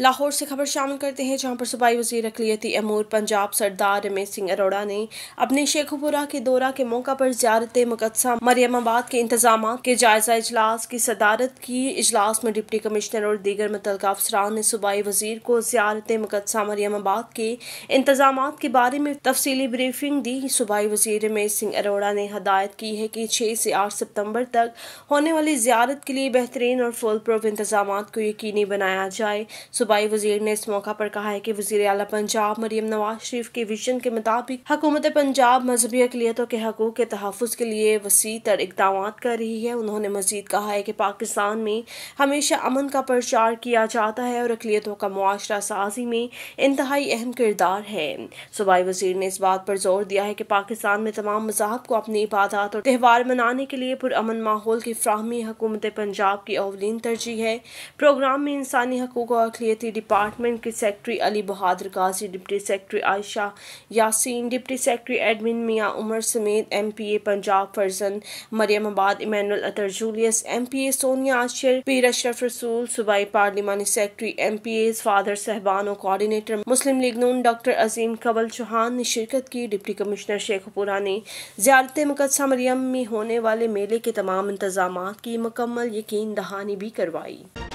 लाहौर से खबर शामिल करते हैं जहां पर सूबाई वज़ी अकलीति अमूर पंजाब सरदार रमेश सिंह अरोड़ा ने अपने शेखुपुरा के दौरा के मौका पर ज्यारत मुकदसा मरियमाबाद के इंतजाम के जायजा अजलास की सदारत की अजलास में डिप्टी कमिश्नर और दीगर मुतल अफसरान ने सूबाई वजीर को ज्यारत मुकदसा मरियमाबाद के इंतजाम के बारे में तफसली ब्रीफिंग दी सूबाई वजीर रमेश सिंह अरोड़ा ने हदायत की है कि छः से आठ सितम्बर तक होने वाली ज्यारत के लिए बेहतरीन और फुल प्रूफ इंतजाम को यकीनी बनाया जाए सूबाई वजीर ने इस मौका पर कहा है कि वजीर अला पंजाब मरीम नवाज शरीफ के विजन के मुताबिक हकूमत पंजाब मजहबी अकलीतों के हकूक के तहफ़ के लिए वसी तर इकदाम कर रही है उन्होंने मजीद कहा है कि पाकिस्तान में हमेशा अमन का प्रचार किया जाता है और अकलीतों का मुआरा साजी में इंतहाई अहम किरदार है सूबाई वजीर ने इस बात पर जोर दिया है कि पाकिस्तान में तमाम मजाब को अपनी इबादत और त्यौहार मनाने के लिए पुरान माहौल की फ्राहमी हुकूमत पंजाब की अवलिन तरजीह है प्रोग्राम में इंसानी हकूक और अकलीत थी डिपार्टमेंट के secretary Ali Bahadur Ghazi deputy secretary Ayesha Yasin deputy secretary admin Mian Umar समेत एम पी ए पंजाब फर्जन मरियम आबाद Emmanuel Athar Julius M P A Sonia Ashar Pir Ashraf Rasool सूबाई पार्लिमानी secretary M P A father साहबान और कोऑर्डिनेटर मुस्लिम लीग नून डॉक्टर अजीम कबल चौहान ने शिरकत की डिप्टी कमिश्नर शेखपुरा ने ज्यारत मुकदसा मरियम में होने वाले मेले के तमाम इंतजाम की मकम्मल यकीन दहानी भी करवाई